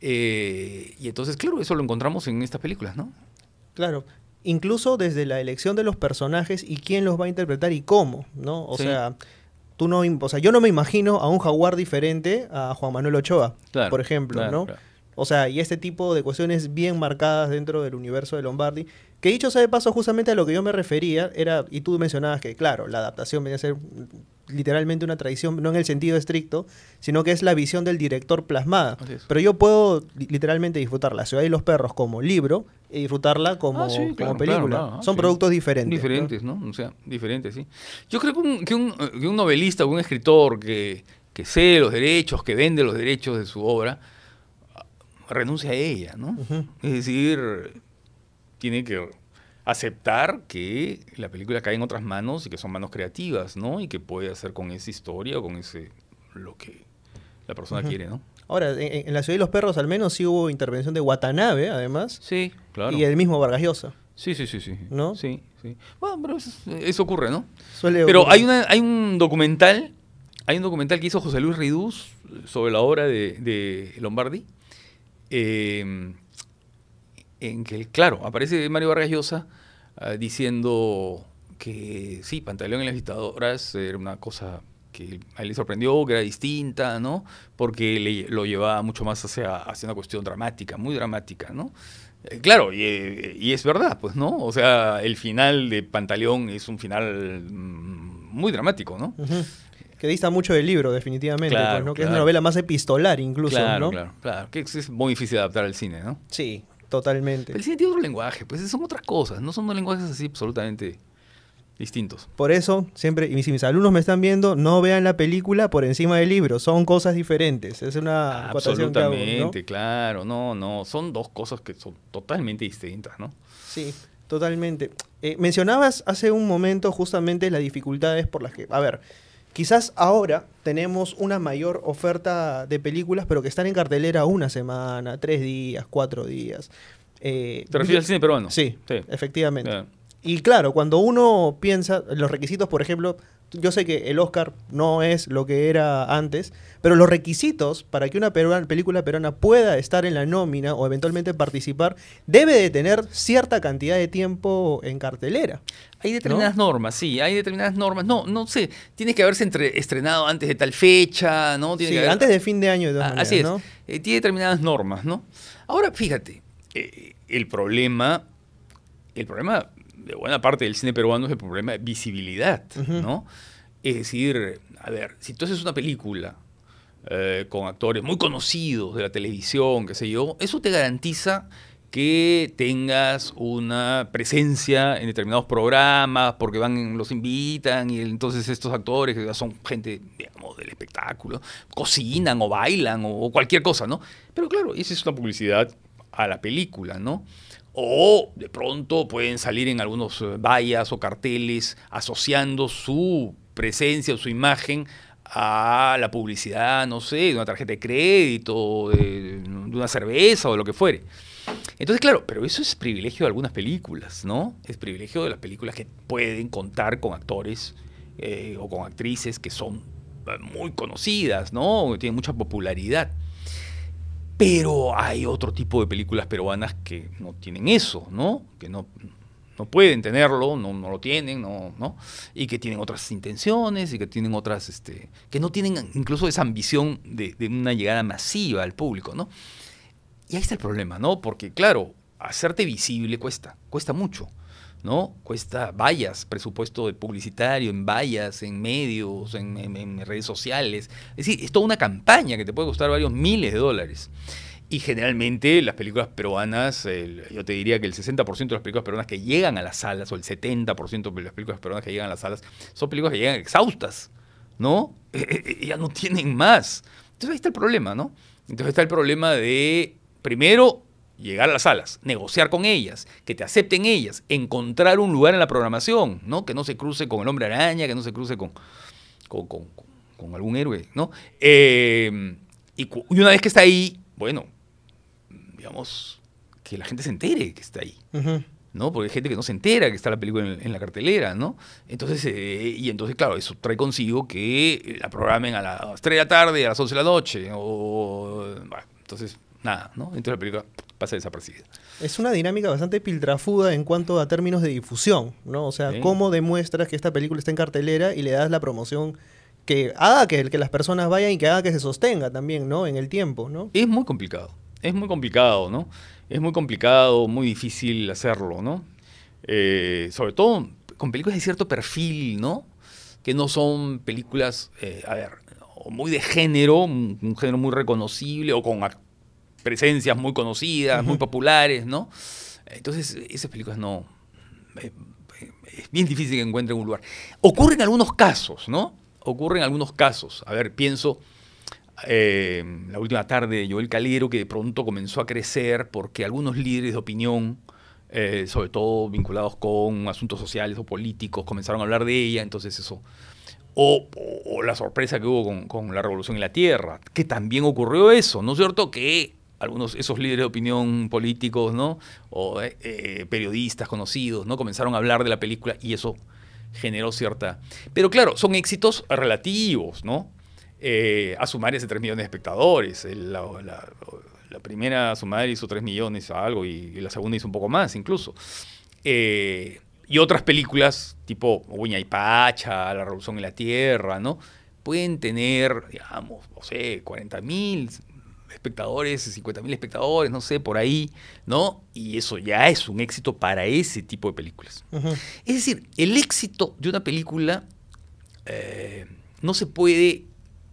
Eh, y entonces, claro, eso lo encontramos en estas películas, ¿no? Claro, incluso desde la elección de los personajes y quién los va a interpretar y cómo, ¿no? O sea, no, o sea, yo no me imagino a un jaguar diferente a Juan Manuel Ochoa, por ejemplo, ¿no? O sea, y este tipo de cuestiones bien marcadas dentro del universo de Lombardi. Que dicho sea de paso, justamente a lo que yo me refería era, y tú mencionabas que, claro, la adaptación venía a ser literalmente una tradición, no en el sentido estricto, sino que es la visión del director plasmada. Pero yo puedo literalmente disfrutar La ciudad y los perros como libro y disfrutarla como, ah, película. Son productos diferentes. Diferentes, ¿no? O sea, diferentes, sí. Yo creo que un, novelista o un escritor que, que sé los derechos, que vende los derechos de su obra, renuncia a ella, ¿no? Es decir, tiene que aceptar que la película cae en otras manos y que son manos creativas, ¿no? Y que puede hacer con esa historia o con ese lo que la persona quiere, ¿no? Ahora, en, la ciudad de los perros al menos sí hubo intervención de Watanabe, además. Sí, claro. Y el mismo Vargas Llosa. Sí, sí, sí, sí. ¿No? Sí, sí. Bueno, pero eso, ocurre, ¿no? Suele pero hay una, hay un documental, hay un documental que hizo José Luis Ridús sobre la obra de, de Lombardi. Eh, en que, claro, aparece Mario Vargas Llosa ah, diciendo que sí, Pantaleón y las visitadoras eh, era una cosa que a él le sorprendió, que era distinta, ¿no? Porque lo llevaba mucho más hacia, hacia una cuestión dramática, muy dramática, ¿no? Eh, claro, eh, y, es verdad, pues, ¿no? O sea, el final de Pantaleón es un final mm, muy dramático, ¿no? Que dista mucho del libro, definitivamente, pues, ¿no? que es una novela más epistolar incluso, ¿no? Claro, claro, que es muy difícil adaptar al cine, ¿no? Sí, Totalmente. el cine tiene otro lenguaje, pues son otras cosas, no son dos lenguajes así absolutamente distintos. Por eso, siempre, y si mis alumnos me están viendo, no vean la película por encima del libro, son cosas diferentes. Es una Absolutamente, claro, no, no, son dos cosas que son totalmente distintas, ¿no? Sí, totalmente. Eh, mencionabas hace un momento justamente las dificultades por las que, a ver, Quizás ahora tenemos una mayor oferta de películas, pero que están en cartelera una semana, tres días, cuatro días. Eh, ¿Te refieres al cine peruano? Sí, sí. efectivamente. Y claro, cuando uno piensa, los requisitos, por ejemplo, yo sé que el Oscar no es lo que era antes, pero los requisitos para que una película peruana pueda estar en la nómina o eventualmente participar debe de tener cierta cantidad de tiempo en cartelera. Hay determinadas normas, sí, hay determinadas normas. No, no sé, tiene que haberse estrenado antes de tal fecha, ¿no? sí, antes de fin de año, de ah, Así es. Eh, tiene determinadas normas, ¿no? Ahora, fíjate, eh, el problema, el problema de buena parte del cine peruano es el problema de visibilidad, ¿no? Es decir, a ver, si tú haces una película eh, con actores muy conocidos de la televisión, qué sé yo, eso te garantiza que tengas una presencia en determinados programas, porque van, los invitan y entonces estos actores, que son gente, digamos, del espectáculo, cocinan o bailan o, cualquier cosa, ¿no? Pero claro, esa es una publicidad a la película, ¿no? o de pronto pueden salir en algunos eh, vallas o carteles asociando su presencia o su imagen a la publicidad, no sé, de una tarjeta de crédito, de, una cerveza o lo que fuere. Entonces, claro, pero eso es privilegio de algunas películas, ¿no? Es privilegio de las películas que pueden contar con actores eh, o con actrices que son eh, muy conocidas, ¿no? tienen mucha popularidad. Pero hay otro tipo de películas peruanas que no tienen eso, ¿no? Que no, pueden tenerlo, no, lo tienen, no, y que tienen otras intenciones y que tienen otras, este, que no tienen incluso esa ambición de, de, una llegada masiva al público, ¿no? Y ahí está el problema, ¿no? Porque claro, hacerte visible cuesta, cuesta mucho. ¿no? Cuesta vallas, presupuesto de publicitario en vallas, en medios, en, redes sociales. Es decir, es toda una campaña que te puede costar varios miles de dólares. Y generalmente las películas peruanas, yo te diría que el 60% de las películas peruanas que llegan a las salas, o el 70% de las películas peruanas que llegan a las salas, son películas que llegan exhaustas, ¿no? E, e, e, ya no tienen más. Entonces ahí está el problema, ¿no? Entonces está el problema de, primero, llegar a las salas, negociar con ellas, que te acepten ellas, encontrar un lugar en la programación, ¿no? Que no se cruce con el hombre araña, que no se cruce con, con, algún héroe, ¿no? Eh, y, una vez que está ahí, bueno, digamos, que la gente se entere que está ahí. ¿no? Porque hay gente que no se entera que está la película en, la cartelera, ¿no? Entonces, eh, y entonces, claro, eso trae consigo que la programen a las 3 de la tarde, a las 11 de la noche, o... Bueno, entonces, nada, ¿no? Entonces la película pasa desapercibida. Es una dinámica bastante piltrafuda en cuanto a términos de difusión, ¿no? O sea, cómo demuestras que esta película está en cartelera y le das la promoción que haga que, que las personas vayan y que haga que se sostenga también, ¿no? En el tiempo, ¿no? Es muy complicado, es muy complicado, ¿no? Es muy complicado, muy difícil hacerlo, ¿no? Eh, sobre todo con películas de cierto perfil, ¿no? Que no son películas, eh, a ver, muy de género, un, género muy reconocible, o con actores presencias muy conocidas, muy populares, ¿no? Entonces, esas películas no. Eh, eh, es bien difícil que encuentren un lugar. Ocurren algunos casos, ¿no? Ocurren algunos casos. A ver, pienso. Eh, la última tarde de Joel Calero, que de pronto comenzó a crecer porque algunos líderes de opinión, sobre todo vinculados con asuntos sociales o políticos, comenzaron a hablar de ella, entonces eso. O, la sorpresa que hubo con, con, la Revolución en la Tierra, que también ocurrió eso, ¿no es cierto? Que algunos esos líderes de opinión políticos, ¿no? O eh, periodistas conocidos, ¿no? Comenzaron a hablar de la película y eso generó cierta... Pero claro, son éxitos relativos, ¿no? Eh, a sumar ese 3 millones de espectadores. La, primera a sumar hizo 3 millones o algo y, la segunda hizo un poco más incluso. Eh, y otras películas tipo Uña y Pacha, La Revolución en la Tierra, ¿no? Pueden tener, digamos, no sé, 40 mil, espectadores, 50.000 espectadores, no sé, por ahí, ¿no? Y eso ya es un éxito para ese tipo de películas. Es decir, el éxito de una película eh, no se puede,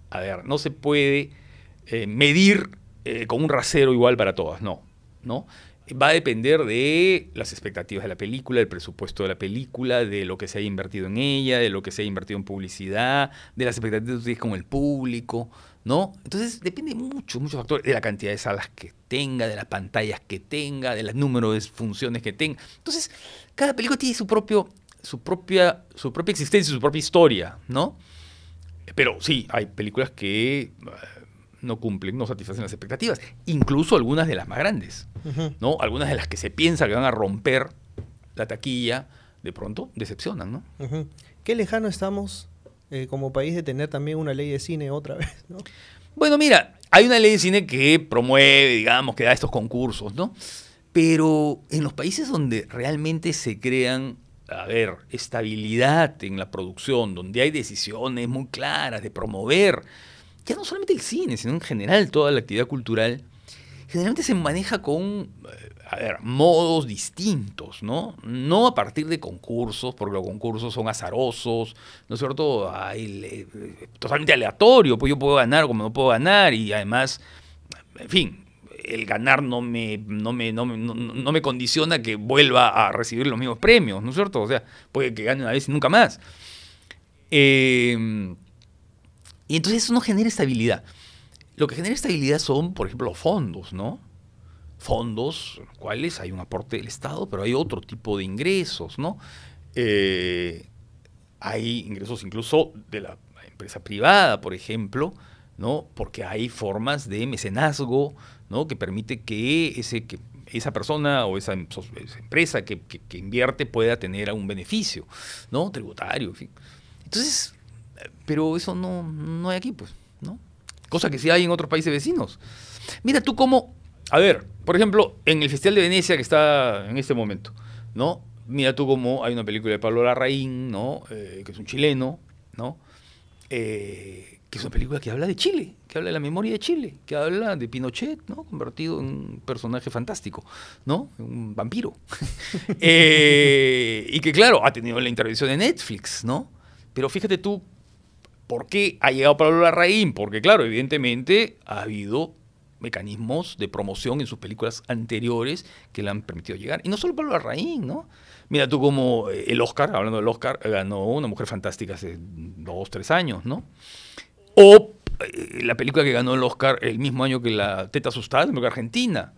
a ver, no se puede eh, medir eh, con un rasero igual para todas, no, ¿no? Va a depender de las expectativas de la película, del presupuesto de la película, de lo que se haya invertido en ella, de lo que se haya invertido en publicidad, de las expectativas que tienes con el público, ¿no? Entonces depende mucho, muchos factores, de la cantidad de salas que tenga, de las pantallas que tenga, de los números de funciones que tenga. Entonces, cada película tiene su propio, su propia, su propia existencia, su propia historia, ¿no? Pero sí, hay películas que eh, no cumplen, no satisfacen las expectativas, incluso algunas de las más grandes, ¿no? Algunas de las que se piensa que van a romper la taquilla, de pronto decepcionan, ¿no? ¿Qué lejano estamos eh, como país de tener también una ley de cine otra vez, ¿no? Bueno, mira, hay una ley de cine que promueve, digamos, que da estos concursos, ¿no? Pero en los países donde realmente se crean, a ver, estabilidad en la producción, donde hay decisiones muy claras de promover, ya no solamente el cine, sino en general toda la actividad cultural, generalmente se maneja con eh, ver, modos distintos, ¿no? No a partir de concursos, porque los concursos son azarosos, ¿no es cierto? Ay, eh, totalmente aleatorio, pues yo puedo ganar como no puedo ganar y además, en fin, el ganar no me, no me, condiciona que vuelva a recibir los mismos premios, ¿no es cierto? O sea, puede que gane una vez y nunca más. Eh, y entonces eso no genera estabilidad. Lo que genera estabilidad son, por ejemplo, los fondos, ¿no? Fondos, en los cuales hay un aporte del Estado, pero hay otro tipo de ingresos, ¿no? Eh, hay ingresos incluso de la empresa privada, por ejemplo, ¿no? Porque hay formas de mecenazgo, ¿no? Que permite que, ese, esa persona o esa, em, empresa que, invierte pueda tener algún beneficio, ¿no? Tributario, en fin. Entonces, eh, pero eso no, no hay aquí, pues cosa que sí hay en otros países vecinos. Mira tú cómo, a ver, por ejemplo, en el Festival de Venecia que está en este momento, ¿no? Mira tú cómo hay una película de Pablo Larraín, ¿no? Eh, que es un chileno, ¿no? Eh, que es una película que habla de Chile, que habla de la memoria de Chile, que habla de Pinochet, ¿no? Convertido en un personaje fantástico, ¿no? Un vampiro. Eh, y que, claro, ha tenido la intervención de Netflix, ¿no? Pero fíjate tú ¿Por qué ha llegado Pablo Larraín? Porque claro, evidentemente ha habido mecanismos de promoción en sus películas anteriores que le han permitido llegar. Y no solo Pablo Larraín, ¿no? Mira tú como eh, el Oscar, hablando del Oscar, ganó Una Mujer Fantástica hace dos, tres años, ¿no? O eh, la película que ganó el Oscar el mismo año que La Teta Asustada, en Argentina,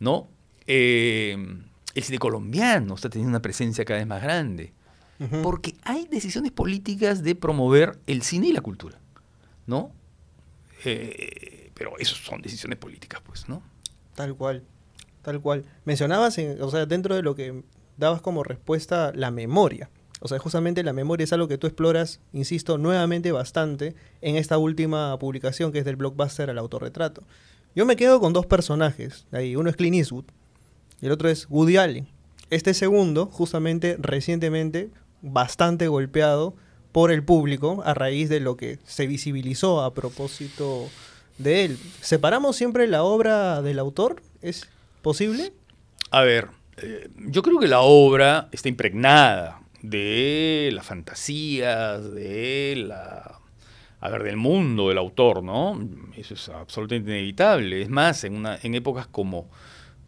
¿no? Eh, el cine colombiano está teniendo una presencia cada vez más grande porque hay decisiones políticas de promover el cine y la cultura, ¿no? Eh, pero eso son decisiones políticas, pues, ¿no? Tal cual, tal cual. Mencionabas, eh, o sea, dentro de lo que dabas como respuesta, la memoria. O sea, justamente la memoria es algo que tú exploras, insisto, nuevamente bastante en esta última publicación que es del blockbuster al autorretrato. Yo me quedo con dos personajes. Ahí, uno es Clint Eastwood y el otro es Woody Allen. Este segundo, justamente recientemente, bastante golpeado por el público a raíz de lo que se visibilizó a propósito de él. ¿Separamos siempre la obra del autor? ¿Es posible? A ver, eh, yo creo que la obra está impregnada de las fantasías, de la a ver, del mundo del autor, ¿no? Eso es absolutamente inevitable. Es más, en épocas como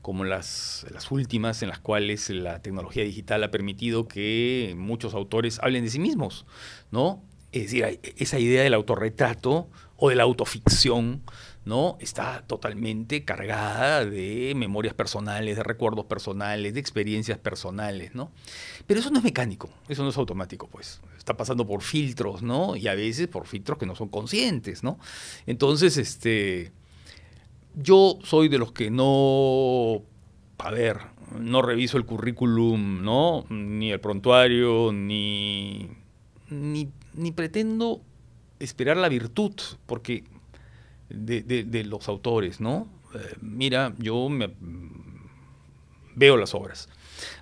como las, las últimas en las cuales la tecnología digital ha permitido que muchos autores hablen de sí mismos, ¿no? Es decir, esa idea del autorretrato o de la autoficción, ¿no? Está totalmente cargada de memorias personales, de recuerdos personales, de experiencias personales, ¿no? Pero eso no es mecánico, eso no es automático, pues. Está pasando por filtros, ¿no? Y a veces por filtros que no son conscientes, ¿no? Entonces, este, yo soy de los que no, a ver, no reviso el currículum, ¿no? Ni el prontuario, ni, ni, pretendo esperar la virtud, porque de, los autores, ¿no? Eh, mira, yo me, veo las obras.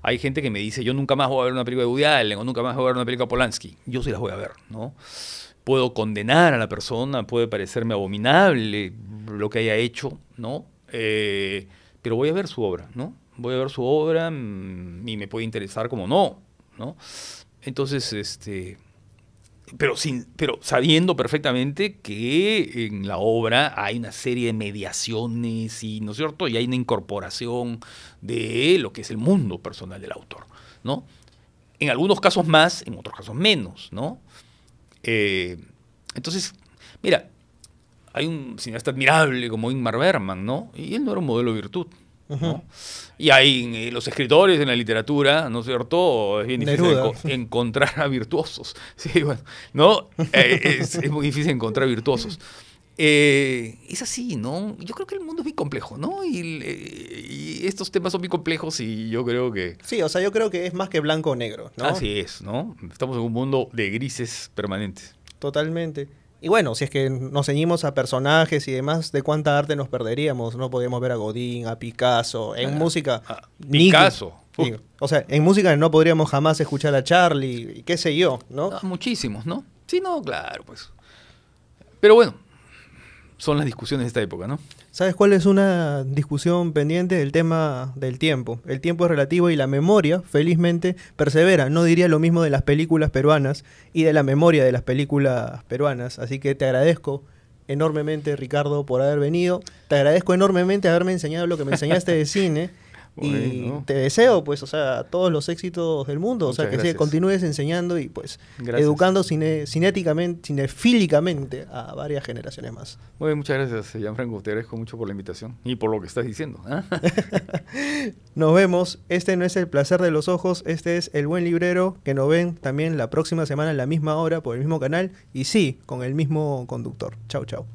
Hay gente que me dice, yo nunca más voy a ver una película de Woody Allen o nunca más voy a ver una película de Polanski. Yo sí las voy a ver, ¿no? Puedo condenar a la persona, puede parecerme abominable, lo que haya hecho, ¿no? Eh, pero voy a ver su obra, ¿no? Voy a ver su obra mm, y me puede interesar como no, ¿no? Entonces, este, pero, sin, pero sabiendo perfectamente que en la obra hay una serie de mediaciones y, ¿no es cierto? Y hay una incorporación de lo que es el mundo personal del autor, ¿no? En algunos casos más, en otros casos menos, ¿no? Eh, entonces, mira, hay un cineasta admirable como Ingmar Berman, ¿no? Y él no era un modelo de virtud. ¿no? Y hay eh, los escritores en la literatura, ¿no es cierto? Es bien difícil encontrar a virtuosos. Sí, bueno, ¿no? Eh, es, muy difícil encontrar virtuosos. Eh, es así, ¿no? Yo creo que el mundo es muy complejo, ¿no? Y, y, estos temas son muy complejos y yo creo que... Sí, o sea, yo creo que es más que blanco o negro, ¿no? Así es, ¿no? Estamos en un mundo de grises permanentes. Totalmente. Y bueno, si es que nos ceñimos a personajes y demás, ¿de cuánta arte nos perderíamos? No podríamos ver a Godín, a Picasso, en ah, música. Ah, Picasso. o sea, en música no podríamos jamás escuchar a Charlie, y qué sé yo, ¿no? Muchísimos, ¿no? Sí, no, claro, pues. Pero bueno, son las discusiones de esta época, ¿no? ¿Sabes cuál es una discusión pendiente? El tema del tiempo. El tiempo es relativo y la memoria, felizmente, persevera. No diría lo mismo de las películas peruanas y de la memoria de las películas peruanas. Así que te agradezco enormemente, Ricardo, por haber venido. Te agradezco enormemente haberme enseñado lo que me enseñaste de cine. Pues, y te deseo, pues, o sea, todos los éxitos del mundo. o sea, que continúes enseñando y, pues, educando cinéticamente, cinefílicamente a varias generaciones más. Muy bien, muchas gracias, Jean-Franco, eh, Te agradezco mucho por la invitación y por lo que estás diciendo. ¿eh? nos vemos. Este no es el placer de los ojos, este es El Buen Librero, que nos ven también la próxima semana a la misma hora por el mismo canal y sí, con el mismo conductor. Chau, chau.